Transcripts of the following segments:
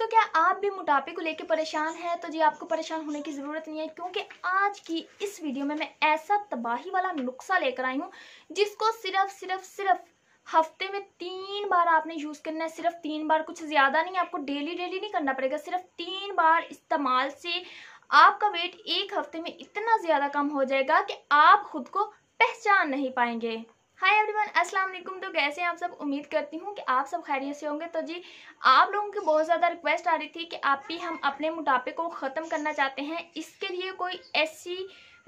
तो क्या आप भी मोटापे को लेकर परेशान हैं तो जी आपको परेशान होने की ज़रूरत नहीं है क्योंकि आज की इस वीडियो में मैं ऐसा तबाही वाला नुस्खा लेकर आई हूँ जिसको सिर्फ सिर्फ सिर्फ हफ्ते में तीन बार आपने यूज़ करना है सिर्फ तीन बार कुछ ज़्यादा नहीं आपको डेली डेली नहीं करना पड़ेगा सिर्फ तीन बार इस्तेमाल से आपका वेट एक हफ्ते में इतना ज़्यादा कम हो जाएगा कि आप खुद को पहचान नहीं पाएंगे हाय एवरीवन अस्सलाम वालेकुम तो कैसे हैं आप सब उम्मीद करती हूँ कि आप सब खैरियत से होंगे तो जी आप लोगों की बहुत ज़्यादा रिक्वेस्ट आ रही थी कि आप भी हम अपने मोटापे को ख़त्म करना चाहते हैं इसके लिए कोई ऐसी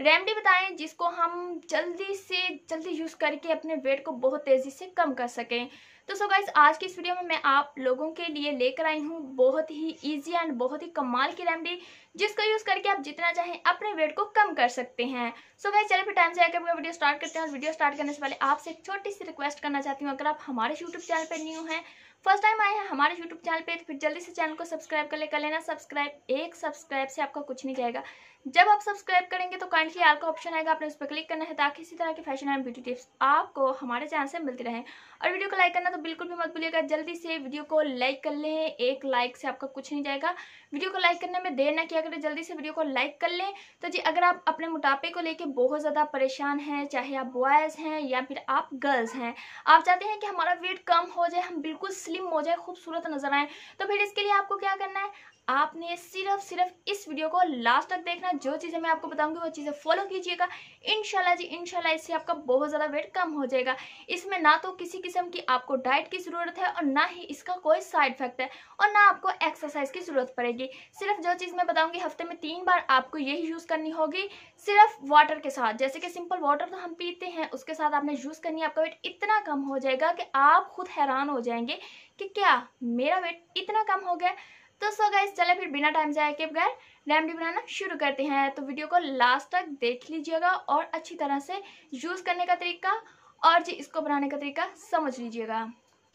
रेमडी बताएं जिसको हम जल्दी से जल्दी यूज़ करके अपने वेट को बहुत तेज़ी से कम कर सकें तो सो गाइज आज की इस वीडियो में मैं आप लोगों के लिए लेकर आई हूँ बहुत ही ईजी एंड बहुत ही कमाल की रेमडी जिसको यूज़ करके आप जितना चाहें अपने वेट को कम कर सकते हैं सो so भाई चले फिर टाइम से आकर अपना वीडियो स्टार्ट करते हैं और वीडियो स्टार्ट करने से पहले आपसे एक छोटी सी रिक्वेस्ट करना चाहती हूँ अगर आप हमारे यूट्यूब चैनल पर न्यू हैं फर्स्ट टाइम आए हैं हमारे यूट्यूब चैनल पर तो फिर जल्दी से चैनल को सब्सक्राइब कर ले कर लेना सब्सक्राइब एक सब्सक्राइब से आपका कुछ नहीं जाएगा जब आप सब्सक्राइब करेंगे तो काइंडली आपका का ऑप्शन आएगा आपने उस पर क्लिक करना है ताकि इसी तरह के फैशन एंड ब्यूटी टिप्स आपको हमारे चैनल से मिलती रहे और वीडियो को लाइक करना तो बिल्कुल भी मत भूलिएगा जल्दी से वीडियो को लाइक कर लें एक लाइक से आपका कुछ नहीं जाएगा वीडियो को लाइक करने में देर ना किया तो जल्दी से वीडियो को लाइक कर लें तो जी अगर आप अपने मोटापे को लेके बहुत ज़्यादा परेशान हैं चाहे आप बॉयज़ हैं या फिर आप गर्ल्स हैं आप चाहते हैं कि हमारा वेट कम हो जाए हम बिल्कुल स्लिम हो जाए खूबसूरत नज़र आए तो फिर इसके लिए आपको क्या करना है आपने सिर्फ सिर्फ इस वीडियो को लास्ट तक देखना जो चीज़ें मैं आपको बताऊंगी वो चीज़ें फॉलो कीजिएगा इनशाला जी इनशाला इससे आपका बहुत ज़्यादा वेट कम हो जाएगा इसमें ना तो किसी किस्म की आपको डाइट की ज़रूरत है और ना ही इसका कोई साइड इफेक्ट है और ना आपको एक्सरसाइज की ज़रूरत पड़ेगी सिर्फ जो चीज़ मैं बताऊँगी हफ्ते में तीन बार आपको यही यूज़ करनी होगी सिर्फ वाटर के साथ जैसे कि सिंपल वाटर तो हम पीते हैं उसके साथ आपने यूज़ करनी है आपका वेट इतना कम हो जाएगा कि आप खुद हैरान हो जाएंगे कि क्या मेरा वेट इतना कम हो गया तो सो गाइज चले फिर बिना टाइम जाए के बगैर रेमडी बनाना शुरू करते हैं तो वीडियो को लास्ट तक देख लीजिएगा और अच्छी तरह से यूज़ करने का तरीका और जी इसको बनाने का तरीका समझ लीजिएगा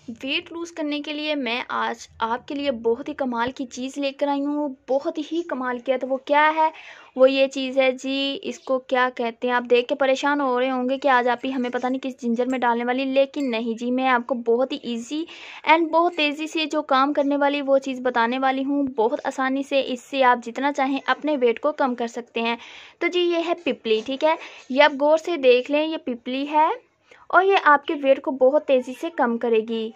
वेट लूज़ करने के लिए मैं आज आपके लिए बहुत ही कमाल की चीज़ लेकर आई हूँ बहुत ही कमाल किया तो वो क्या है वो ये चीज़ है जी इसको क्या कहते हैं आप देख के परेशान हो रहे होंगे कि आज आप ही हमें पता नहीं किस जिंजर में डालने वाली लेकिन नहीं जी मैं आपको बहुत ही ईजी एंड बहुत तेज़ी से जो काम करने वाली वो चीज़ बताने वाली हूँ बहुत आसानी से इससे आप जितना चाहें अपने वेट को कम कर सकते हैं तो जी ये है पिपली ठीक है ये आप गौर से देख लें ये पिपली है और ये आपके वेट को बहुत तेज़ी से कम करेगी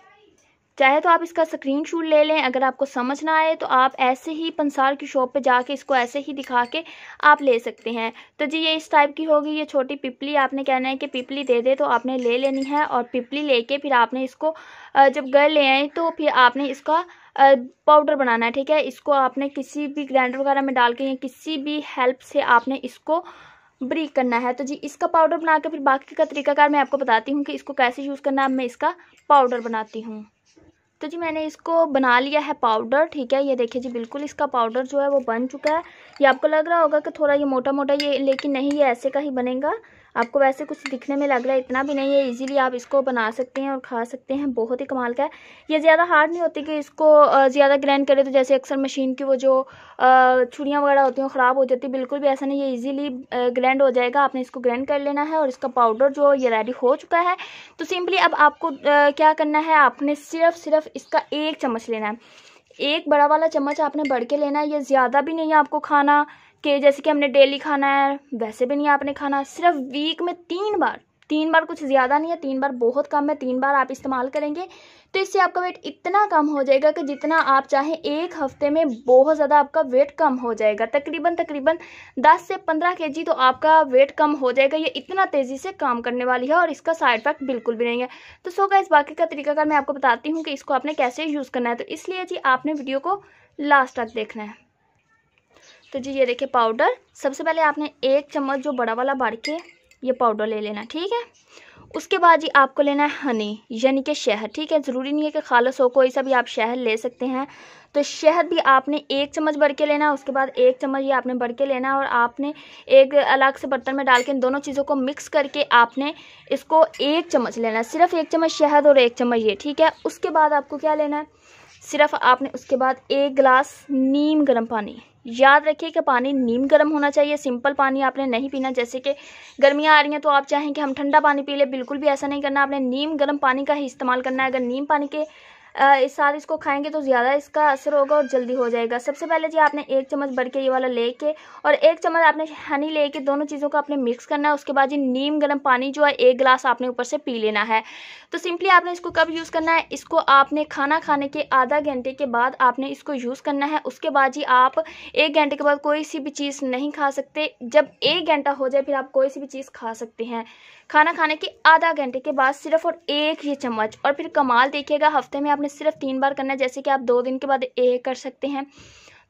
चाहे तो आप इसका स्क्रीन शूट ले लें अगर आपको समझ ना आए तो आप ऐसे ही पंसार की शॉप पे जाके इसको ऐसे ही दिखा के आप ले सकते हैं तो जी ये इस टाइप की होगी ये छोटी पिपली आपने कहना है कि पिपली दे दे तो आपने ले लेनी है और पिपली लेके फिर आपने इसको जब घर ले आए तो फिर आपने इसका पाउडर बनाना है ठीक है इसको आपने किसी भी ग्राइंडर वगैरह में डाल के या किसी भी हेल्प से आपने इसको ब्रीक करना है तो जी इसका पाउडर बना के फिर बाकी का तरीकाकार मैं आपको बताती हूँ कि इसको कैसे यूज़ करना है मैं इसका पाउडर बनाती हूँ तो जी मैंने इसको बना लिया है पाउडर ठीक है ये देखिए जी बिल्कुल इसका पाउडर जो है वो बन चुका है ये आपको लग रहा होगा कि थोड़ा ये मोटा मोटा ये लेकिन नहीं ये ऐसे का ही बनेगा आपको वैसे कुछ दिखने में लग रहा है इतना भी नहीं है इजीली आप इसको बना सकते हैं और खा सकते हैं बहुत ही कमाल का है ये ज़्यादा हार्ड नहीं होती कि इसको ज़्यादा ग्रैंड करें तो जैसे अक्सर मशीन की वो जो छुड़ियाँ वगैरह होती हैं ख़राब हो जाती है बिल्कुल भी ऐसा नहीं है ईजिली ग्रैंड हो जाएगा आपने इसको ग्रैंड कर लेना है और इसका पाउडर जो ये रेडी हो चुका है तो सिंपली अब आपको क्या करना है आपने सिर्फ सिर्फ इसका एक चम्मच लेना है एक बड़ा वाला चम्मच आपने बढ़ के लेना है ये ज़्यादा भी नहीं है आपको खाना कि जैसे कि हमने डेली खाना है वैसे भी नहीं आपने खाना सिर्फ वीक में तीन बार तीन बार कुछ ज़्यादा नहीं है तीन बार बहुत कम है तीन बार आप इस्तेमाल करेंगे तो इससे आपका वेट इतना कम हो जाएगा कि जितना आप चाहें एक हफ्ते में बहुत ज़्यादा आपका वेट कम हो जाएगा तकरीबन तकरीबन 10 से 15 केजी तो आपका वेट कम हो जाएगा ये इतना तेज़ी से काम करने वाली है और इसका साइड इफेक्ट बिल्कुल भी नहीं है तो सो इस बाकी का तरीका का मैं आपको बताती हूँ कि इसको आपने कैसे यूज़ करना है तो इसलिए जी आपने वीडियो को लास्ट तक देखना है तो जी ये देखिए पाउडर सबसे पहले आपने एक चम्मच जो बड़ा वाला बाढ़ के ये पाउडर ले लेना ठीक है उसके बाद जी आपको लेना है हनी यानी कि शहद ठीक है ज़रूरी नहीं है कि खालस हो कोई सा भी आप शहद ले सकते हैं तो शहद भी आपने एक चम्मच भर के लेना है उसके बाद एक चम्मच ये आपने भर के लेना है और आपने एक अलग से बर्तन में डाल के इन दोनों चीज़ों को मिक्स करके आपने इसको एक चम्मच लेना सिर्फ एक चम्मच शहद और एक चम्मच ये ठीक है उसके बाद आपको क्या लेना है सिर्फ आपने उसके बाद एक गिलास नीम गर्म पानी याद रखिए कि पानी नीम गर्म होना चाहिए सिंपल पानी आपने नहीं पीना जैसे कि गर्मियाँ आ रही हैं तो आप चाहें कि हम ठंडा पानी पी लें बिल्कुल भी ऐसा नहीं करना आपने नीम गर्म पानी का ही इस्तेमाल करना है अगर नीम पानी के इस साथ इसको खाएंगे तो ज़्यादा इसका असर होगा और जल्दी हो जाएगा सबसे पहले जी आपने एक चम्मच भर के ये वाला लेके और एक चम्मच आपने हनी लेके दोनों चीज़ों को आपने मिक्स करना है उसके बाद जी नीम गर्म पानी जो है एक गिलास आपने ऊपर से पी लेना है तो सिंपली आपने इसको कब यूज़ करना है इसको आपने खाना खाने के आधा घंटे के बाद आपने इसको यूज़ करना है उसके बाद जी आप एक घंटे के बाद कोई सी भी चीज़ नहीं खा सकते जब एक घंटा हो जाए फिर आप कोई सी भी चीज़ खा सकते हैं खाना खाने के आधा घंटे के बाद सिर्फ और एक ये चम्मच और फिर कमाल देखिएगा हफ्ते में आप आपने सिर्फ तीन बार करना है जैसे कि आप दो दिन के बाद ए कर सकते हैं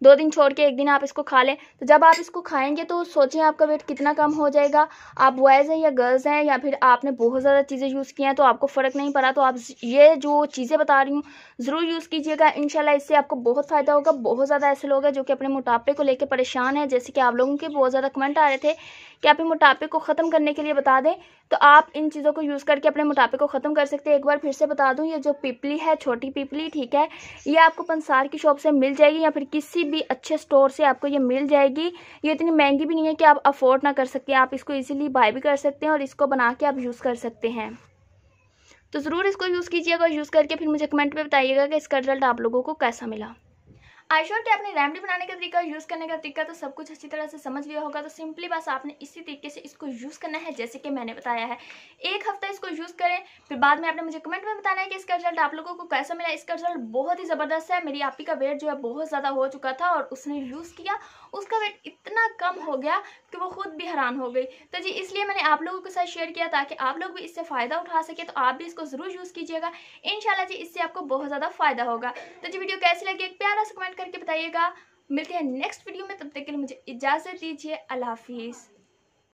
दो दिन छोड़ के एक दिन आप इसको खा लें तो जब आप इसको खाएंगे तो सोचें आपका वेट कितना कम हो जाएगा आप बॉयज़ हैं या गर्ल्स हैं या फिर आपने बहुत ज़्यादा चीज़ें यूज़ की हैं तो आपको फ़र्क नहीं पड़ा तो आप ये जो चीज़ें बता रही हूँ ज़रूर यूज़ कीजिएगा इन इससे आपको बहुत फ़ायदा होगा बहुत ज़्यादा ऐसे लोग हैं जो कि अपने मोटापे को लेकर परेशान है जैसे कि आप लोगों के बहुत ज़्यादा कमेंट आ रहे थे कि आप मोटापे को ख़त्म करने के लिए बता दें तो आप इन चीज़ों को यूज़ करके अपने मोटापे को ख़त्म कर सकते हैं एक बार फिर से बता दूँ ये जो पिपली है छोटी पिपली ठीक है ये आपको पंसार की शॉप से मिल जाएगी या फिर किसी भी अच्छे स्टोर से आपको ये मिल जाएगी ये इतनी महंगी भी नहीं है कि आप अफोर्ड ना कर सकते आप इसको इजीली बाय भी कर सकते हैं और इसको बना के आप यूज़ कर सकते हैं तो ज़रूर इसको यूज़ कीजिएगा और यूज़ करके फिर मुझे कमेंट में बताइएगा कि इसका रिजल्ट आप लोगों को कैसा मिला आई श्योर कि आपने रेमडी बनाने का तरीका यूज़ करने का तरीका तो सब कुछ अच्छी तरह से समझ लिया होगा तो सिंपली बस आपने इसी तरीके से इसको यूज़ करना है जैसे कि मैंने बताया है एक हफ्ता इसको यूज़ करें फिर बाद में आपने मुझे कमेंट में बताना है कि इसका रिजल्ट आप लोगों को कैसा मिला इसका रिजल्ट बहुत ही ज़बरदस्त है मेरी आपी का वेट जो है बहुत ज़्यादा हो चुका था और उसने यूज़ किया उसका वेट इतना कम हो गया कि वो खुद भी हैरान हो गई तो जी इसलिए मैंने आप लोगों के साथ शेयर किया ताकि आप लोग भी इससे फ़ायदा उठा सके तो आप भी इसको ज़रूर यूज़ कीजिएगा इन जी इससे आपको बहुत ज़्यादा फ़ायदा होगा तो जी वीडियो कैसी लगी एक प्यारा सा कमेंट करके बताइएगा मिलते हैं नेक्स्ट वीडियो में तब तक के लिए मुझे इजाज़त दीजिए अल्लाह हाफिज़